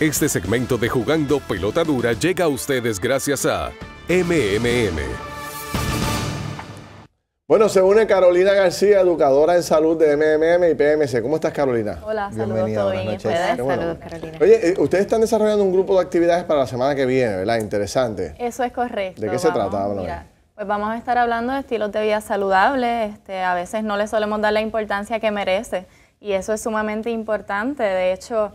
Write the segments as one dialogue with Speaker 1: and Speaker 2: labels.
Speaker 1: Este segmento de Jugando Pelota Dura llega a ustedes gracias a MMM. Bueno, se une Carolina García, educadora en salud de MMM y PMC. ¿Cómo estás, Carolina? Hola, saludos, todo bien. Saludos, Carolina. Oye, eh, ustedes están desarrollando un grupo de actividades para la semana que viene, ¿verdad? Interesante.
Speaker 2: Eso es correcto. ¿De qué se trata? pues vamos a estar hablando de estilos de vida saludables. Este, a veces no le solemos dar la importancia que merece y eso es sumamente importante. De hecho,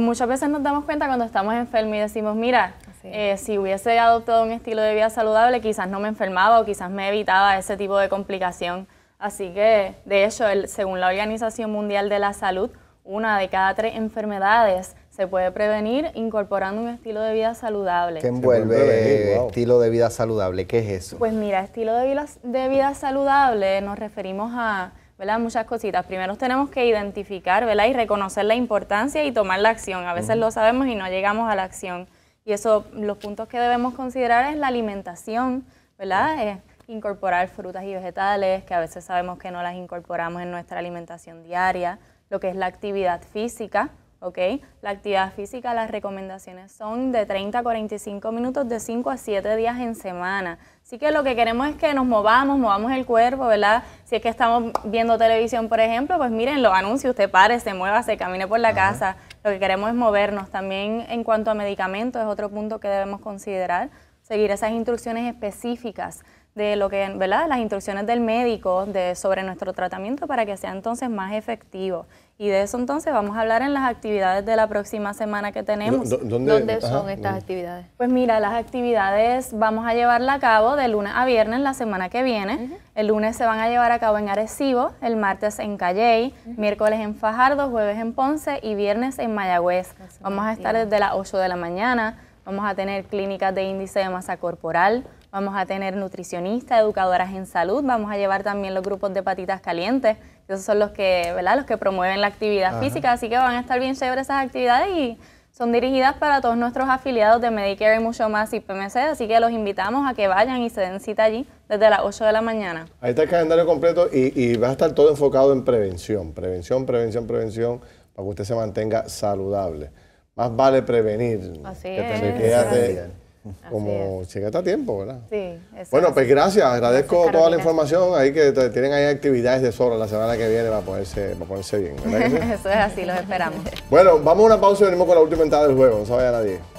Speaker 2: muchas veces nos damos cuenta cuando estamos enfermos y decimos, mira, eh, si hubiese adoptado un estilo de vida saludable, quizás no me enfermaba o quizás me evitaba ese tipo de complicación. Así que, de hecho, según la Organización Mundial de la Salud, una de cada tres enfermedades se puede prevenir incorporando un estilo de vida saludable. ¿Qué envuelve
Speaker 1: estilo de vida
Speaker 2: saludable? ¿Qué es eso? Pues mira, estilo de vida saludable nos referimos a Muchas cositas. Primero tenemos que identificar, ¿verdad? Y reconocer la importancia y tomar la acción. A veces lo sabemos y no llegamos a la acción. Y eso, los puntos que debemos considerar es la alimentación, ¿verdad? incorporar frutas y vegetales, que a veces sabemos que no las incorporamos en nuestra alimentación diaria, lo que es la actividad física, Okay, La actividad física, las recomendaciones son de 30 a 45 minutos, de 5 a 7 días en semana. Así que lo que queremos es que nos movamos, movamos el cuerpo, ¿verdad? Si es que estamos viendo televisión, por ejemplo, pues miren los anuncios, usted pare, se mueva, se camine por la casa. Lo que queremos es movernos. También en cuanto a medicamentos es otro punto que debemos considerar seguir esas instrucciones específicas de lo que, ¿verdad? Las instrucciones del médico de, sobre nuestro tratamiento para que sea entonces más efectivo. Y de eso entonces vamos a hablar en las actividades de la próxima semana que tenemos. dónde, son estas actividades? Pues mira, las actividades vamos a llevarla a cabo de lunes a viernes la semana que viene. El lunes se van a llevar a cabo en Arecibo, el martes en Calley, miércoles en Fajardo, jueves en Ponce y viernes en Mayagüez. Vamos a estar desde las 8 de la mañana vamos a tener clínicas de índice de masa corporal, vamos a tener nutricionistas, educadoras en salud, vamos a llevar también los grupos de patitas calientes, esos son los que, ¿verdad? Los que promueven la actividad física, así que van a estar bien chéveres esas actividades y son dirigidas para todos nuestros afiliados de Medicare y mucho más y PMC, así que los invitamos a que vayan y se den cita allí desde las 8 de la mañana.
Speaker 1: Ahí está el calendario completo y, y va a estar todo enfocado en prevención, prevención, prevención, prevención, para que usted se mantenga saludable más vale prevenir así que tener que hacer como llegar a tiempo, ¿verdad?
Speaker 2: Sí, eso Bueno, pues gracias, agradezco toda la
Speaker 1: información, ahí que tienen ahí actividades de sobra la semana que viene para ponerse, ponerse bien,
Speaker 2: eso es así, los esperamos.
Speaker 1: Bueno, vamos a una pausa y venimos con
Speaker 2: la última entrada del juego, no se vaya nadie.